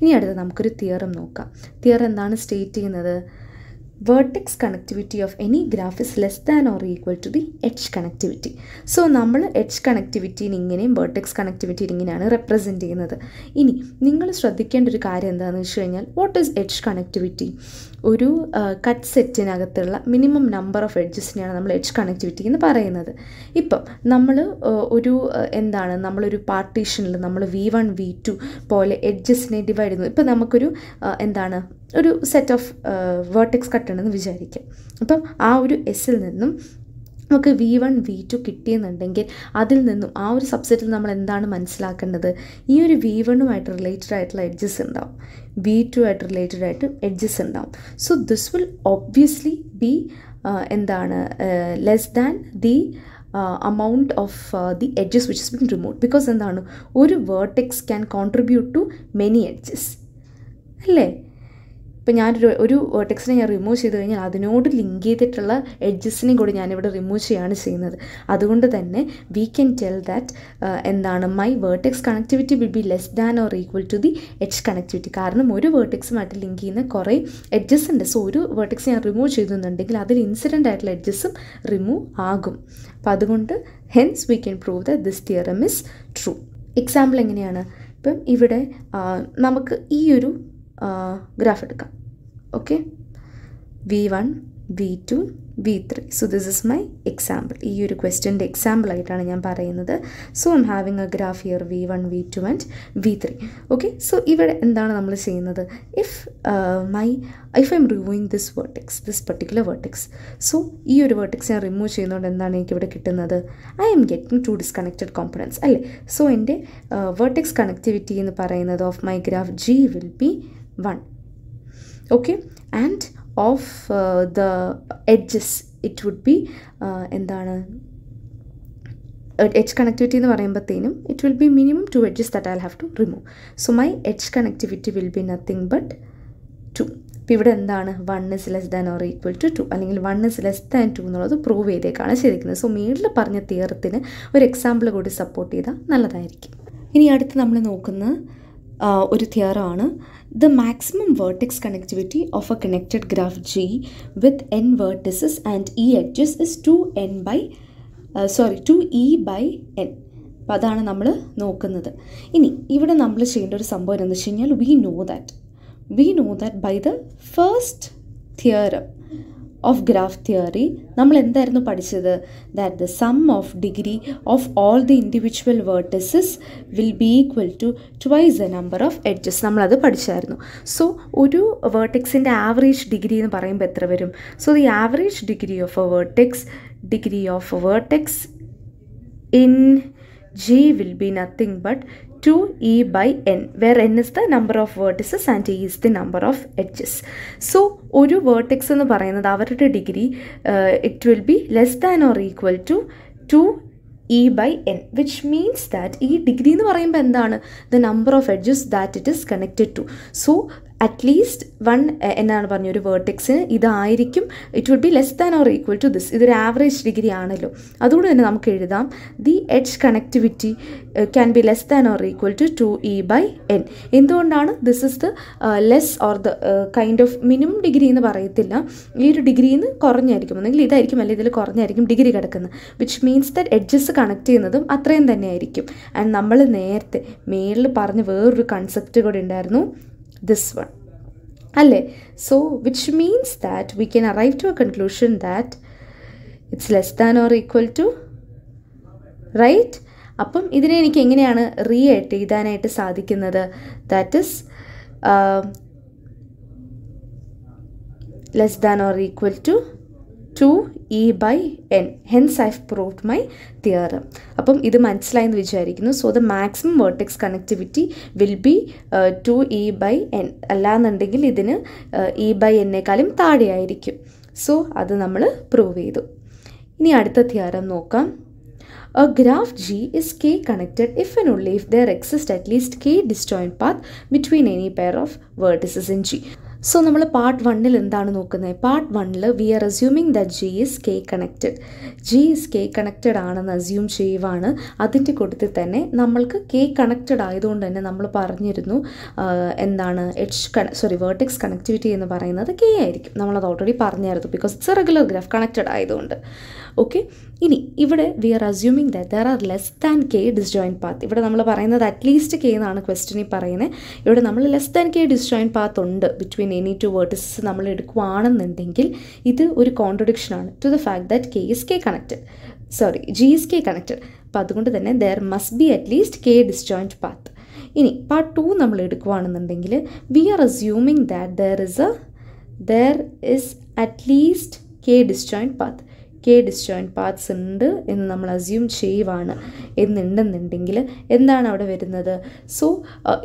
ഇനി അടുത്ത് നമുക്കൊരു തിയറും നോക്കാം തിയർ എന്താണ് സ്റ്റേറ്റ് ചെയ്യുന്നത് vertex connectivity of any graph is less than or equal to the edge connectivity so നമ്മൾ എഡ്ജ് കണക്ടിവിറ്റീനെ ഇങ്ങനെയും വേർട്ടെക്സ് കണക്ടിവിറ്റി ഇങ്ങനെയാണ് റെപ്രസെൻറ്റ് ചെയ്യുന്നത് ഇനി നിങ്ങൾ ശ്രദ്ധിക്കേണ്ട ഒരു കാര്യം എന്താണെന്ന് വെച്ച് കഴിഞ്ഞാൽ വാട്ട് ഈസ് എഡ്ജ് കണക്ടിവിറ്റി ഒരു കട്ട് സെറ്റിനകത്തുള്ള മിനിമം നമ്പർ ഓഫ് എഡ്ജസിനെയാണ് നമ്മൾ എഡ്ജ് കണക്ടിവിറ്റി എന്ന് പറയുന്നത് ഇപ്പം നമ്മൾ ഒരു എന്താണ് നമ്മളൊരു പാർട്ടീഷനിൽ നമ്മൾ വി വൺ വി ടു പോലെ എഡ്ജസിനെ ഡിവൈഡ് ചെയ്യുന്നു ഇപ്പം നമുക്കൊരു എന്താണ് ഒരു സെറ്റ് ഓഫ് വേർട്ടെക്സ് uh, കട്ടണമെന്ന് വിചാരിക്കുക അപ്പം ആ ഒരു എസ്സിൽ നിന്നും നമുക്ക് വി വൺ വി ടു കിട്ടിയെന്നുണ്ടെങ്കിൽ അതിൽ നിന്നും ആ ഒരു സബ്സെറ്റിൽ നമ്മൾ എന്താണ് മനസ്സിലാക്കേണ്ടത് ഈ ഒരു വി വണ്ണുമായിട്ട് റിലേറ്റഡ് ആയിട്ടുള്ള എഡ്ജസ് ഉണ്ടാവും വി ടു ആയിട്ട് റിലേറ്റഡ് ആയിട്ട് എഡ്ജസ് ഉണ്ടാവും so this will obviously be എന്താണ് less than the amount of the edges which is been remove because എന്താണ് ഒരു vertex can contribute to many edges അല്ലേ ഇപ്പം ഞാനൊരു ഒരു ടെക്സ്റ്റിനെ ഞാൻ റിമൂവ് ചെയ്ത് കഴിഞ്ഞാൽ അതിനോട് ലിങ്ക് ചെയ്തിട്ടുള്ള എഡ്ജസിനെയും കൂടി ഞാനിവിടെ റിമൂവ് ചെയ്യുകയാണ് ചെയ്യുന്നത് അതുകൊണ്ട് തന്നെ വി കൻ ടെൽ ദാറ്റ് എന്താണ് my vertex connectivity will be less than or equal to the edge connectivity കാരണം ഒരു വേർട്ടെക്സുമായിട്ട് ലിങ്ക് ചെയ്യുന്ന കുറേ എഡ്ജസ് ഉണ്ട് സോ ഒരു വേർട്ടെക്സ് ഞാൻ റിമൂവ് ചെയ്തെന്നുണ്ടെങ്കിൽ അതിൽ ഇൻസിഡൻ്റ് ആയിട്ടുള്ള എഡ്ജസും റിമൂവ് ആകും അപ്പോൾ അതുകൊണ്ട് hence we can prove the this theorem is true example എങ്ങനെയാണ് ഇപ്പം ഇവിടെ നമുക്ക് ഈ ഒരു ഗ്രാഫ് എടുക്കാം okay V one V two V three so this is my example ഈ ഒരു ക്വസ്റ്റ്യൻ്റെ എക്സാമ്പിൾ ആയിട്ടാണ് ഞാൻ പറയുന്നത് so I'm having a graph here V one V two and V three okay so ഇവിടെ എന്താണ് നമ്മൾ ചെയ്യുന്നത് if my if I'm removing this vertex this particular vertex so ഈ ഒരു വേർട്ടിക്സ് ഞാൻ റിമൂവ് ചെയ്യുന്നതുകൊണ്ട് എന്താണ് എനിക്ക് ഇവിടെ കിട്ടുന്നത് I'm getting two disconnected components അല്ലേ സോ എൻ്റെ വേർട്ടിക്സ് കണക്ടിവിറ്റി എന്ന് പറയുന്നത് of my graph G will be 1 okay and of uh, the edges it would be uh, എന്താണ് എഡ്ജ് കണക്ടിവിറ്റി എന്ന് പറയുമ്പോഴത്തേനും it will be minimum two edges that I have to remove so my edge connectivity will be nothing but two ഇപ്പം ഇവിടെ എന്താണ് one is less than or equal to two അല്ലെങ്കിൽ one is less than two എന്നുള്ളത് prove ചെയ്തേക്കാണ് ചെയ്തിരിക്കുന്നത് so മേളിൽ പറഞ്ഞ തിയറത്തിന് ഒരു എക്സാമ്പിൾ കൂടി സപ്പോർട്ട് ചെയ്താൽ നല്ലതായിരിക്കും ഇനി അടുത്ത് നമ്മൾ നോക്കുന്നത് ഒരു തിയറാണ് the maximum vertex connectivity of a connected graph G with N vertices and E edges is two N by sorry two E by N അപ്പം അതാണ് നമ്മൾ നോക്കുന്നത് ഇനി ഇവിടെ നമ്മൾ ചെയ്യേണ്ട ഒരു സംഭവം എന്താണെന്ന് വെച്ച് കഴിഞ്ഞാൽ we know that we know that by the first theorem of graph theory നമ്മൾ എന്തായിരുന്നു പഠിച്ചത് that the sum of degree of all the individual vertices will be equal to twice the number of edges നമ്മളത് പഠിച്ചായിരുന്നു so ഒരു വേർട്ടെക്സിൻ്റെ average degree എന്ന് പറയുമ്പോൾ എത്ര വരും so the average degree of a vertex degree of a vertex in G will be nothing but two E by N where N is the number of vertices and E is the number of edges so ഒരു vertex എന്ന് പറയുന്നത് അവരുടെ degree it will be less than or equal to two E by N which means that ഈ degree എന്ന് പറയുമ്പോൾ എന്താണ് the number of edges that it is connected to so at least one eh, എന്നാണ് പറഞ്ഞ ഒരു വേർട്ടെക്സിന് ഇതായിരിക്കും it would be less than or equal to this ഇതൊരു ആവറേജ് ഡിഗ്രി ആണല്ലോ അതുകൊണ്ട് തന്നെ നമുക്ക് എഴുതാം the edge connectivity can be less than or equal to two E by N എന്തുകൊണ്ടാണ് this is the less or the kind of minimum degree എന്ന് പറയത്തില്ല ഈ ഒരു ഡിഗ്രിയിൽ നിന്ന് കുറഞ്ഞായിരിക്കും അല്ലെങ്കിൽ ഇതായിരിക്കും അല്ലെങ്കിൽ ഇതിൽ കുറഞ്ഞായിരിക്കും ഡിഗ്രി കിടക്കുന്നത് which means that edges connect ചെയ്യുന്നതും അത്രയും തന്നെയായിരിക്കും ആൻഡ് നമ്മൾ നേരത്തെ മേളിൽ പറഞ്ഞ് വേറൊരു കൺസെപ്റ്റ് കൂടെ ഉണ്ടായിരുന്നു this one. Alle. So, which means that we can arrive to a conclusion that it's less than or equal to, right? അപ്പം ഇതിനെ എനിക്ക് എങ്ങനെയാണ് റീ ആയിട്ട് എഴുതാനായിട്ട് സാധിക്കുന്നത് that is less than or equal to two E by N hence I have proved my theorem അപ്പം ഇത് മനസ്സിലായെന്ന് വിചാരിക്കുന്നു so the maximum vertex connectivity will be two E by N അല്ലാന്നുണ്ടെങ്കിൽ ഇതിന് ഇ uh, ബൈ e എന്നേക്കാളും താഴെയായിരിക്കും so അത് നമ്മൾ പ്രൂവ് ചെയ്തു ഇനി അടുത്ത തിയറം നോക്കാം a graph G is K connected if and only if there exist at least K disjoint path between any pair of vertices in G so നമ്മൾ part വണ്ണിൽ എന്താണ് നോക്കുന്നത് പാർട്ട് വണ്ണിൽ we are assuming the G is K connected G is K connected ആണെന്ന് assume ചെയ്യുവാണ് അതിൻ്റെ കൂട്ടത്തിൽ തന്നെ നമ്മൾക്ക് കെ കണക്റ്റഡ് ആയതുകൊണ്ട് തന്നെ നമ്മൾ പറഞ്ഞിരുന്നു എന്താണ് എച്ച് സോറി വേർട്ടിക്സ് കണക്ടിവിറ്റി എന്ന് പറയുന്നത് കെ ആയിരിക്കും നമ്മളത് ഓൾറെഡി പറഞ്ഞായിരുന്നു because it's regular graph connected ആയതുകൊണ്ട് ഓക്കെ ഇനി ഇവിടെ we are assuming there are less than K disjoint path ഇവിടെ നമ്മൾ പറയുന്നത് അറ്റ്ലീസ്റ്റ് കെ എന്നാണ് ക്വസ്റ്റ്യനിൽ പറയുന്നത് ഇവിടെ നമ്മൾ less than K disjoint path ഉണ്ട് between between any two vertices നമ്മൾ എടുക്കുകയാണെന്നുണ്ടെങ്കിൽ ഇത് ഒരു കോൺട്രഡിക്ഷൻ ആണ് to the fact that K is K connected sorry G is K connected അപ്പോൾ അതുകൊണ്ട് തന്നെ there must be at least K disjoint path ഇനി പാർട്ട് ടു നമ്മൾ എടുക്കുകയാണെന്നുണ്ടെങ്കിൽ we are assuming that there is a there is at least K disjoint path K disjoint paths ഉണ്ട് എന്ന് നമ്മൾ assume ചെയ്യുവാണ് എന്നുണ്ടെന്നുണ്ടെങ്കിൽ എന്താണ് അവിടെ വരുന്നത് so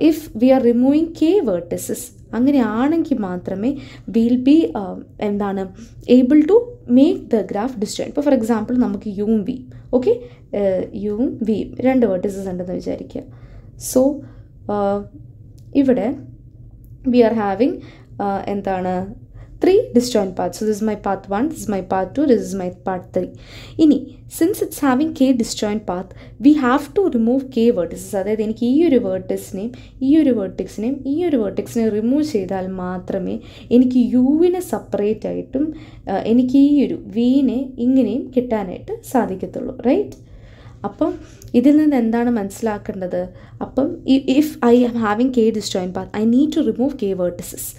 if we are removing K vertices അങ്ങനെയാണെങ്കിൽ മാത്രമേ വിൽ ബി uh, എന്താണ് able to make the graph disjoint ഇപ്പോൾ ഫോർ എക്സാമ്പിൾ നമുക്ക് യും വി ഓക്കെ യും വി രണ്ട് വേർട്ടിസസ് ഉണ്ടെന്ന് വിചാരിക്കുക സോ uh, ഇവിടെ വി ആർ ഹാവിങ് എന്താണ് three disjoint parts So this my part one this this is my path 2, this is my path 3. Ini, since it's having k disjoint path, we have to remove k അതായത് എനിക്ക് ഈ ഒരു വേർട്ടിക്സിനെയും ഈ ഒരു വേർട്ടിക്സിനെയും ഈ ഒരു വേർട്ടിക്സിനെ remove ചെയ്താൽ മാത്രമേ എനിക്ക് യുവിനെ സെപ്പറേറ്റ് ആയിട്ടും എനിക്ക് ഈ ഒരു വീനെ ഇങ്ങനെയും കിട്ടാനായിട്ട് സാധിക്കത്തുള്ളൂ റൈറ്റ് അപ്പം ഇതിൽ നിന്ന് എന്താണ് മനസ്സിലാക്കേണ്ടത് അപ്പം if I am having K ഡിസ്ട്രോയിൻ path I need to remove K vertices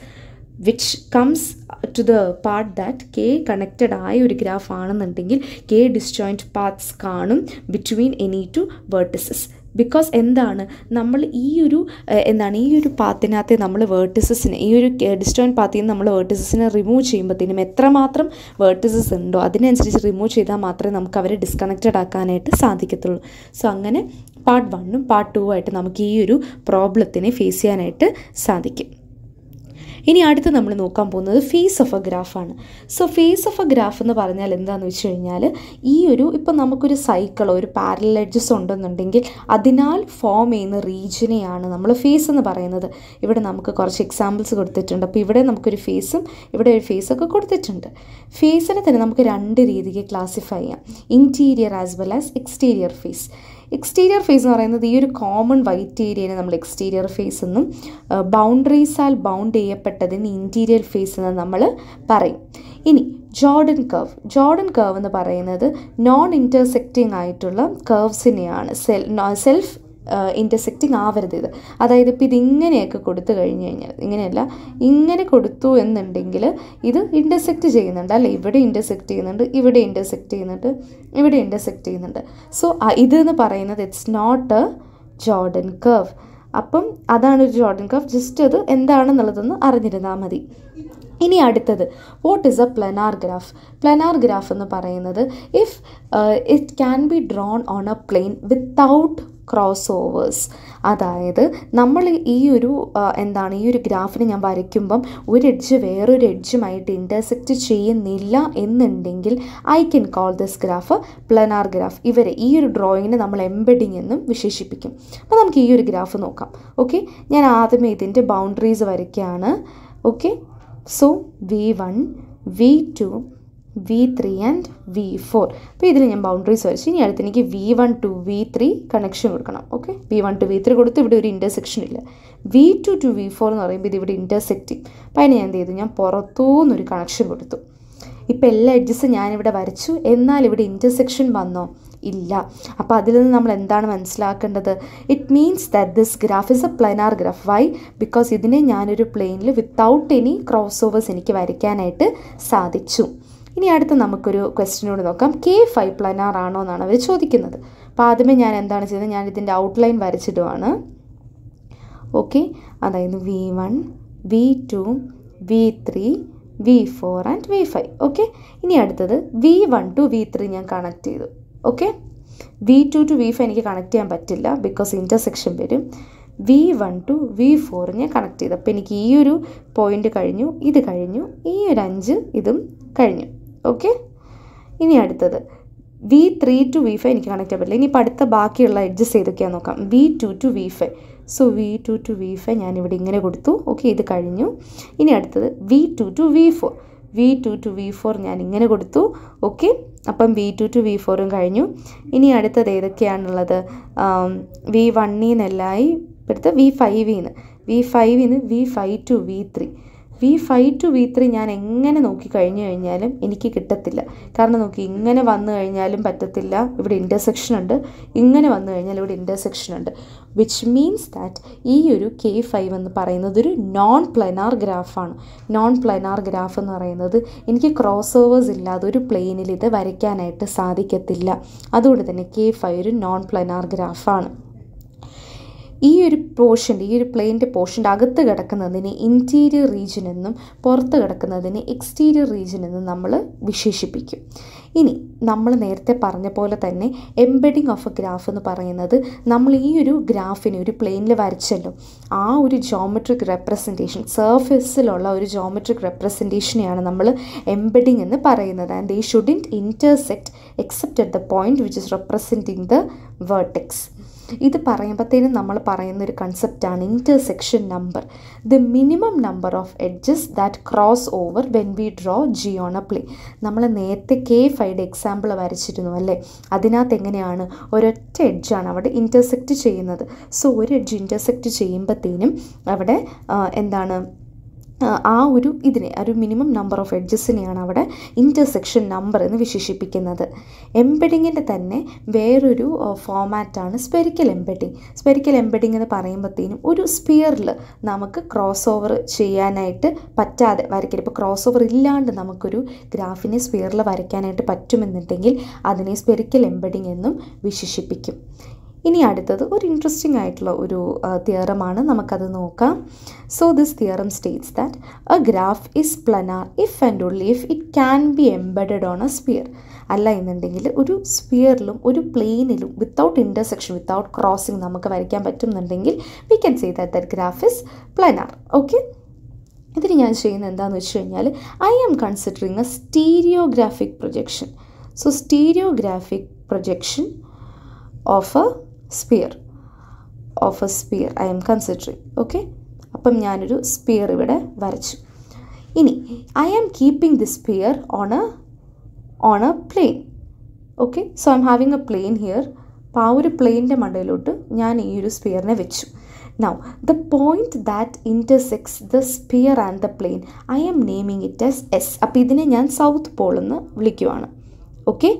which comes to the part that K connected ആയ ഒരു ഗ്രാഫ് ആണെന്നുണ്ടെങ്കിൽ കെ ഡിസ്ജോയിൻറ്റ് പാത്ത്സ് കാണും between any two vertices because എന്താണ് നമ്മൾ ഈ ഒരു എന്താണ് ഈ ഒരു പാത്തിനകത്തെ നമ്മൾ വേർട്ടിസസിന് ഈ ഒരു ഡിസ്റ്റോയിൻ പാത്തിൽ നിന്ന് നമ്മൾ വേർട്ടിസസിനെ റിമൂവ് ചെയ്യുമ്പോഴത്തേനും എത്രമാത്രം വേർട്ടിസസ് ഉണ്ടോ അതിനനുസരിച്ച് റിമൂവ് ചെയ്താൽ മാത്രമേ നമുക്ക് അവരെ ഡിസ്കണക്റ്റഡ് ആക്കാനായിട്ട് സാധിക്കത്തുള്ളൂ സോ അങ്ങനെ പാർട്ട് വണ്ണും പാർട്ട് ടു ആയിട്ട് നമുക്ക് ഈ ഒരു പ്രോബ്ലത്തിനെ ഫേസ് ചെയ്യാനായിട്ട് സാധിക്കും ഇനി അടുത്ത് നമ്മൾ നോക്കാൻ പോകുന്നത് ഫേസ് ഓഫ് എ ഗ്രാഫാണ് so face of a graph എന്ന് പറഞ്ഞാൽ എന്താണെന്ന് വെച്ച് കഴിഞ്ഞാൽ ഈ ഒരു ഇപ്പം നമുക്കൊരു സൈക്കിളോ ഒരു പാരലൽ എഡ്ജസ് ഉണ്ടെന്നുണ്ടെങ്കിൽ അതിനാൽ ഫോം ചെയ്യുന്ന റീജിയനെയാണ് നമ്മൾ ഫേസ് എന്ന് പറയുന്നത് ഇവിടെ നമുക്ക് കുറച്ച് എക്സാമ്പിൾസ് കൊടുത്തിട്ടുണ്ട് അപ്പോൾ ഇവിടെ നമുക്കൊരു ഫേസും ഇവിടെ ഒരു ഫേസൊക്കെ കൊടുത്തിട്ടുണ്ട് ഫേസിനെ തന്നെ നമുക്ക് രണ്ട് രീതിക്ക് ക്ലാസിഫൈ ചെയ്യാം interior as well as exterior face exterior face എന്ന് പറയുന്നത് ഈ ഒരു കോമൺ വൈറ്റ് ഏരിയനെ നമ്മൾ എക്സ്റ്റീരിയർ ഫേസ് എന്നും ബൗണ്ടറീസാൽ ബൗണ്ട് ചെയ്യപ്പെട്ടതിന് ഇൻറ്റീരിയർ ഫേസ് എന്ന് നമ്മൾ പറയും ഇനി ജോർഡൻ കർവ് ജോർഡൻ കർവ് എന്ന് പറയുന്നത് നോൺ ഇൻറ്റർസെക്റ്റിംഗ് ആയിട്ടുള്ള കർവ്സിനെയാണ് സെൽ സെൽഫ് ഇൻ്റർസെക്റ്റിംഗ് ആവരുത് ഇത് അതായത് ഇപ്പോൾ ഇങ്ങനെയൊക്കെ കൊടുത്തു കഴിഞ്ഞ് കഴിഞ്ഞാൽ ഇങ്ങനെയല്ല ഇങ്ങനെ കൊടുത്തു എന്നുണ്ടെങ്കിൽ ഇത് ഇൻ്റർസെക്റ്റ് ചെയ്യുന്നുണ്ട് അല്ല ഇവിടെ ഇൻ്റർസെക്റ്റ് ചെയ്യുന്നുണ്ട് ഇവിടെ ഇൻ്റർസെക്റ്റ് ചെയ്യുന്നുണ്ട് ഇവിടെ ഇൻ്റർസെക്റ്റ് ചെയ്യുന്നുണ്ട് സോ ഇതെന്ന് പറയുന്നത് it's not a Jordan curve അപ്പം അതാണ് ഒരു ജോർഡൻ കർവ് ജസ്റ്റ് അത് എന്താണെന്നുള്ളതെന്ന് അറിഞ്ഞിരുന്നാൽ മതി ഇനി അടുത്തത് what is a planar graph planar graph എന്ന് പറയുന്നത് if it can be drawn on a plane without crossovers അതായത് നമ്മൾ ഈ ഒരു എന്താണ് ഈ ഒരു ഗ്രാഫിനെ ഞാൻ വരയ്ക്കുമ്പം ഒരു എഡ്ജ് വേറൊരു എഡ്ജുമായിട്ട് ഇൻ്റർസെക്റ്റ് ചെയ്യുന്നില്ല എന്നുണ്ടെങ്കിൽ I can call this graph planar graph ഇവരെ ഈ ഒരു ഡ്രോയിങ്ങിനെ നമ്മൾ എംബഡിങ് എന്നും വിശേഷിപ്പിക്കും അപ്പോൾ നമുക്ക് ഈ ഒരു ഗ്രാഫ് നോക്കാം ഓക്കെ ഞാൻ ആദ്യമേ ഇതിൻ്റെ ബൗണ്ടറീസ് വരയ്ക്കുകയാണ് okay so V one V two V three and V four അപ്പോൾ ഇതിൽ ഞാൻ ബൗണ്ടറീസ് വരച്ച് ഇനി അടുത്ത് എനിക്ക് V one to V three connection കൊടുക്കണം okay V one to V three കൊടുത്ത് ഇവിടെ ഒരു ഇൻ്റർസെക്ഷൻ ഇല്ല V two to V four എന്ന് പറയുമ്പോൾ ഇത് ഇവിടെ ഇൻ്റർസെക്റ്റ് ചെയ്യും അപ്പോൾ അതിന് ഞാൻ എന്ത് ചെയ്തു ഞാൻ പുറത്തുനിന്നൊരു കണക്ഷൻ കൊടുത്തു ഇപ്പോൾ എല്ലാ എഡ്ജസ്സും ഞാനിവിടെ വരച്ചു എന്നാൽ ഇവിടെ ഇൻ്റർസെക്ഷൻ വന്നോ ഇല്ല അപ്പോൾ അതിൽ നിന്ന് നമ്മൾ എന്താണ് മനസ്സിലാക്കേണ്ടത് it means that this graph is a planar graph why because ഇതിനെ ഞാനൊരു പ്ലെയിനിൽ വിത്തൗട്ട് എനി ക്രോസ് ഓവേഴ്സ് എനിക്ക് വരയ്ക്കാനായിട്ട് സാധിച്ചു ഇനി അടുത്ത് നമുക്കൊരു ക്വസ്റ്റിനോട് നോക്കാം കെ ഫൈവ് പ്ലാനാർ ആണോ എന്നാണ് അവർ ചോദിക്കുന്നത് അപ്പോൾ ആദ്യമേ ഞാൻ എന്താണ് ചെയ്തത് ഞാൻ ഇതിൻ്റെ ഔട്ട്ലൈൻ വരച്ചിടുവാണ് ഓക്കെ അതായത് V one V two V three V four and V five okay ഇനി അടുത്തത് V one to V three ഞാൻ കണക്ട് ചെയ്തു okay V two to V five എനിക്ക് കണക്ട് ചെയ്യാൻ പറ്റില്ല ബിക്കോസ് ഇൻ്റർസെക്ഷൻ വരും V one to V four ഞാൻ connect ചെയ്തു അപ്പോൾ എനിക്ക് ഈ ഒരു പോയിൻ്റ് കഴിഞ്ഞു ഇത് കഴിഞ്ഞു ഈ ഒരു അഞ്ച് ഇതും കഴിഞ്ഞു ഓക്കെ ഇനി അടുത്തത് V three to V five എനിക്ക് കണക്റ്റ് പറ്റില്ല ഇനി അടുത്ത ബാക്കിയുള്ള അഡ്ജസ്റ്റ് ഏതൊക്കെയാണെന്ന് നോക്കാം V two to V five so V two to V five ഞാനിവിടെ ഇങ്ങനെ കൊടുത്തു ഓക്കെ ഇത് കഴിഞ്ഞു ഇനി അടുത്തത് V two to V four V two to V four ഞാൻ ഇങ്ങനെ കൊടുത്തു ഓക്കെ അപ്പം വി ടു ടു വി ഫോറും കഴിഞ്ഞു ഇനി അടുത്തത് ഏതൊക്കെയാണുള്ളത് വി വണ്ണിൽ ഇപ്പോഴത്തെ വി ഫൈവിൽ നിന്ന് വി ഫൈവിൽ നിന്ന് V five to V three V five to V three ഞാൻ എങ്ങനെ നോക്കി കഴിഞ്ഞു കഴിഞ്ഞാലും എനിക്ക് കിട്ടത്തില്ല കാരണം നോക്കി ഇങ്ങനെ വന്നു കഴിഞ്ഞാലും പറ്റത്തില്ല ഇവിടെ ഇൻ്റർസെക്ഷൻ ഉണ്ട് ഇങ്ങനെ വന്നു കഴിഞ്ഞാൽ ഇവിടെ ഇൻ്റർസെക്ഷൻ ഉണ്ട് വിച്ച് മീൻസ് ദാറ്റ് ഈ ഒരു കെ ഫൈവ് എന്ന് പറയുന്നത് ഒരു നോൺ പ്ലനാർ ഗ്രാഫാണ് നോൺ പ്ലനാർ ഗ്രാഫ് എന്ന് പറയുന്നത് എനിക്ക് ക്രോസ് ഓവേഴ്സ് ഇല്ലാതെ ഒരു പ്ലെയിനിൽ ഇത് വരയ്ക്കാനായിട്ട് സാധിക്കത്തില്ല അതുകൊണ്ട് തന്നെ കെ ഫൈവ് ഒരു നോൺ പ്ലനാർ ഗ്രാഫാണ് ഈ ഒരു പോർഷൻ്റെ ഈ ഒരു പ്ലെയിൻ്റെ പോർഷൻ്റെ അകത്ത് കിടക്കുന്നതിനെ ഇൻറ്റീരിയർ റീജിയൻ എന്നും പുറത്ത് കിടക്കുന്നതിനെ എക്സ്റ്റീരിയർ റീജിയൻ എന്നും നമ്മൾ വിശേഷിപ്പിക്കും ഇനി നമ്മൾ നേരത്തെ പറഞ്ഞ പോലെ തന്നെ എംബഡിങ് ഓഫ് എ ഗ്രാഫ് എന്ന് പറയുന്നത് നമ്മൾ ഈ ഒരു ഗ്രാഫിനെ ഒരു പ്ലെയിനിൽ വരച്ചല്ലോ ആ ഒരു ജോമെട്രിക് റെപ്രസെൻറ്റേഷൻ സർഫേസിലുള്ള ഒരു ജോമെട്രിക് റെപ്രസെൻറ്റേഷനെയാണ് നമ്മൾ എംബഡിങ് എന്ന് പറയുന്നത് and they shouldn't intersect except at the point which is representing the vertex ഇത് പറയുമ്പോഴത്തേനും നമ്മൾ പറയുന്ന ഒരു കൺസെപ്റ്റാണ് intersection number the minimum number of edges that cross over when we draw G on a plane നമ്മൾ നേരത്തെ കെ ഫൈയുടെ example വരച്ചിരുന്നു അല്ലേ അതിനകത്ത് എങ്ങനെയാണ് ഒരൊറ്റ എഡ്ജാണ് അവിടെ ഇൻ്റർസെക്റ്റ് ചെയ്യുന്നത് സോ ഒരു എഡ്ജ് ഇൻ്റർസെക്റ്റ് ചെയ്യുമ്പോഴത്തേനും അവിടെ എന്താണ് ആ ഒരു ഇതിനെ ഒരു മിനിമം നമ്പർ ഓഫ് എഡ്ജസിനെയാണ് അവിടെ ഇൻ്റർസെക്ഷൻ നമ്പർ എന്ന് വിശേഷിപ്പിക്കുന്നത് എംബഡിങ്ങിൻ്റെ തന്നെ വേറൊരു ഫോമാറ്റാണ് സ്പെരിക്കൽ എംബഡിങ് സ്പെരിക്കൽ എംബഡിങ് എന്ന് പറയുമ്പോഴത്തേനും ഒരു സ്പിയറിൽ നമുക്ക് ക്രോസ് ഓവർ ചെയ്യാനായിട്ട് പറ്റാതെ വരയ്ക്കരുത് ഇപ്പോൾ ക്രോസ് ഓവർ ഇല്ലാണ്ട് നമുക്കൊരു ഗ്രാഫിനെ സ്പിയറിൽ വരയ്ക്കാനായിട്ട് പറ്റുമെന്നുണ്ടെങ്കിൽ അതിനെ സ്പെരിക്കൽ എംബഡിങ് എന്നും വിശേഷിപ്പിക്കും ഇനി അടുത്തത് ഒരു ഇൻട്രസ്റ്റിംഗ് ആയിട്ടുള്ള ഒരു തിയറമാണ് നമുക്കത് നോക്കാം so this theorem states that a graph is planar if and only if it can be embedded on a sphere അല്ല എന്നുണ്ടെങ്കിൽ ഒരു സ്പിയറിലും ഒരു പ്ലെയിനിലും വിത്തൗട്ട് ഇൻ്റർസെക്ഷൻ വിത്തൗട്ട് ക്രോസിങ് നമുക്ക് വരയ്ക്കാൻ പറ്റുന്നുണ്ടെങ്കിൽ we can say that that graph is planar okay ഇതിന് ഞാൻ ചെയ്യുന്നത് എന്താണെന്ന് വെച്ച് കഴിഞ്ഞാൽ I am considering a stereographic projection so stereographic projection of a sphere of a sphere I'm considering okay അപ്പം ഞാനൊരു സ്പിയർ ഇവിടെ വരച്ചു ഇനി I am keeping the sphere on a on a plane okay so I'm having a plane here അപ്പോൾ ആ ഒരു പ്ലെയിനിൻ്റെ മണ്ടയിലോട്ട് ഞാൻ ഈ ഒരു സ്പിയറിനെ വെച്ചു now the point that intersects the sphere and the plane I am naming it S S അപ്പോൾ ഇതിനെ ഞാൻ സൗത്ത് പോൾ എന്ന് വിളിക്കുവാണ് okay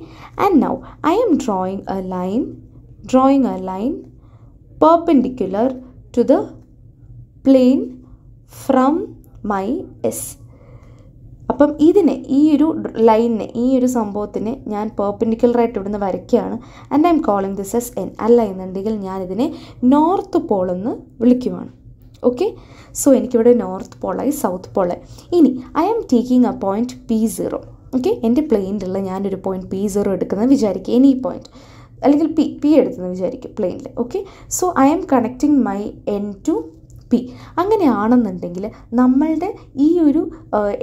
and now I'm drawing a line drawing a line perpendicular to the plane from my S അപ്പം ഇതിനെ ഈ ഒരു ലൈനിനെ ഈ ഒരു സംഭവത്തിന് ഞാൻ പേർപ്പൻഡിക്കുലറായിട്ട് ഇവിടുന്ന് വരയ്ക്കുകയാണ് and I'm calling this S N അല്ല എന്നുണ്ടെങ്കിൽ ഞാനിതിനെ നോർത്ത് പോൾ എന്ന് വിളിക്കുവാണ് ഓക്കെ സോ എനിക്കിവിടെ നോർത്ത് പോളായി സൗത്ത് പോളായി ഇനി I am taking a point P zero okay എൻ്റെ പ്ലെയിനിലുള്ള ഞാനൊരു പോയിൻറ്റ് പി സീറോ എടുക്കുന്നത് വിചാരിക്കുക എനി പോയിൻറ്റ് അല്ലെങ്കിൽ പി പി എടുത്തെന്ന് വിചാരിക്കും പ്ലെയിനിൽ okay so I am connecting my N to P അങ്ങനെയാണെന്നുണ്ടെങ്കിൽ നമ്മളുടെ ഈ ഒരു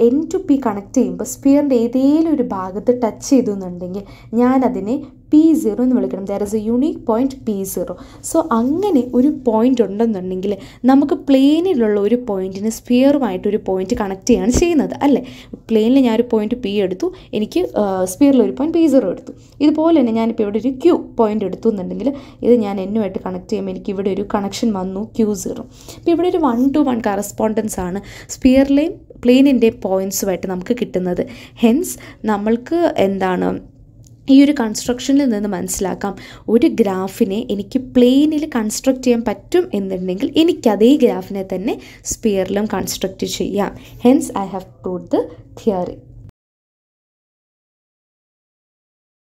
എൻ ടു പി കണക്ട് ചെയ്യുമ്പോൾ സ്പിയറിൻ്റെ ഏതെങ്കിലും ഒരു ഭാഗത്ത് ടച്ച് ചെയ്തു എന്നുണ്ടെങ്കിൽ ഞാനതിനെ പി സീറോ എന്ന് വിളിക്കണം there is a unique point P zero so അങ്ങനെ ഒരു പോയിൻ്റ് ഉണ്ടെന്നുണ്ടെങ്കിൽ നമുക്ക് പ്ലെയിനിലുള്ള ഒരു പോയിൻറ്റിന് സ്പിയറുമായിട്ടൊരു പോയിൻറ്റ് കണക്ട് ചെയ്യാണ് ചെയ്യുന്നത് അല്ലേ പ്ലെയിനിൽ ഞാനൊരു പോയിൻറ്റ് പി എടുത്തു എനിക്ക് സ്പിയറിലൊരു ഒരു പോയിൻറ്റ് പി സീറോ എടുത്തു ഇതുപോലെ തന്നെ ഞാനിപ്പോൾ ഇവിടെ ഒരു ക്യൂ പോയിൻ്റ് എടുത്തു എന്നുണ്ടെങ്കിൽ ഇത് ഞാൻ എന്നുമായിട്ട് കണക്ട് ചെയ്യുമ്പോൾ എനിക്ക് ഇവിടെ ഒരു കണക്ഷൻ വന്നു ക്യൂ സീറോ ഇപ്പോൾ ഇവിടെ ഒരു വൺ ടു വൺ കറസ്പോണ്ടൻസ് ആണ് സ്പിയറിലെയും പ്ലെയിനിൻ്റെ പോയിൻറ്റ്സുമായിട്ട് നമുക്ക് കിട്ടുന്നത് ഹെൻസ് നമ്മൾക്ക് എന്താണ് ഈ ഒരു കൺസ്ട്രക്ഷനിൽ നിന്ന് മനസ്സിലാക്കാം ഒരു ഗ്രാഫിനെ എനിക്ക് പ്ലെയിനിൽ കൺസ്ട്രക്റ്റ് ചെയ്യാൻ പറ്റും എന്നുണ്ടെങ്കിൽ എനിക്ക് അതേ ഗ്രാഫിനെ തന്നെ സ്പിയറിലും കൺസ്ട്രക്റ്റ് ചെയ്യാം hence I have prove the theory